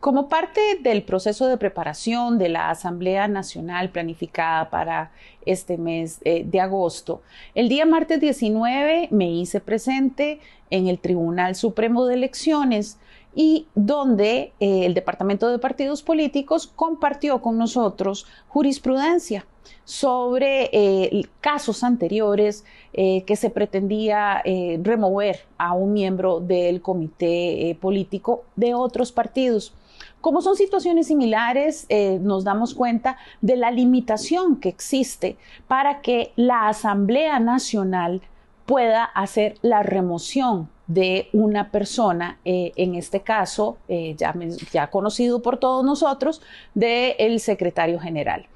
Como parte del proceso de preparación de la Asamblea Nacional planificada para este mes eh, de agosto, el día martes 19 me hice presente en el Tribunal Supremo de Elecciones y donde eh, el Departamento de Partidos Políticos compartió con nosotros jurisprudencia sobre eh, casos anteriores eh, que se pretendía eh, remover a un miembro del comité político de otros partidos. Como son situaciones similares, nos damos cuenta de la limitación que existe para que la Asamblea Nacional pueda hacer la remoción de una persona, en este caso, ya, conocido por todos nosotros, del secretario general.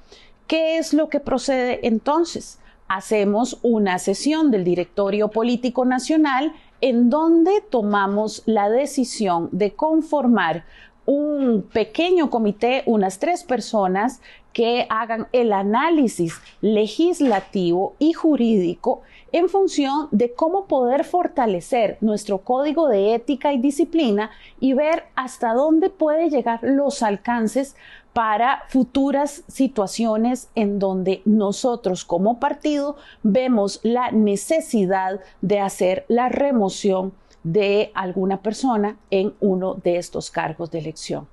¿Qué es lo que procede entonces? Hacemos una sesión del Directorio Político Nacional en donde tomamos la decisión de conformar un pequeño comité, unas tres personas, que hagan el análisis legislativo y jurídico en función de cómo poder fortalecer nuestro código de ética y disciplina y ver hasta dónde puede llegar los alcances para futuras situaciones en donde nosotros como partido vemos la necesidad de hacer la remoción de alguna persona en uno de estos cargos de elección.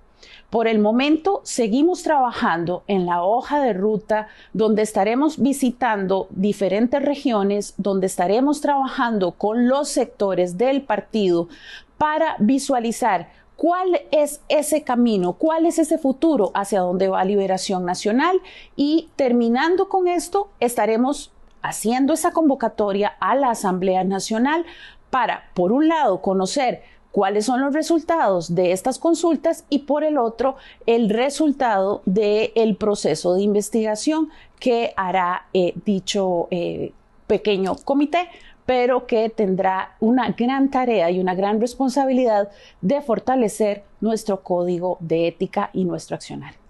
Por el momento seguimos trabajando en la hoja de ruta donde estaremos visitando diferentes regiones, donde estaremos trabajando con los sectores del partido para visualizar cuál es ese camino, cuál es ese futuro hacia donde va Liberación Nacional y terminando con esto estaremos haciendo esa convocatoria a la Asamblea Nacional para, por un lado, conocer cuáles son los resultados de estas consultas y por el otro el resultado del proceso de investigación que hará eh, dicho eh, pequeño comité pero que tendrá una gran tarea y una gran responsabilidad de fortalecer nuestro código de ética y nuestro accionario.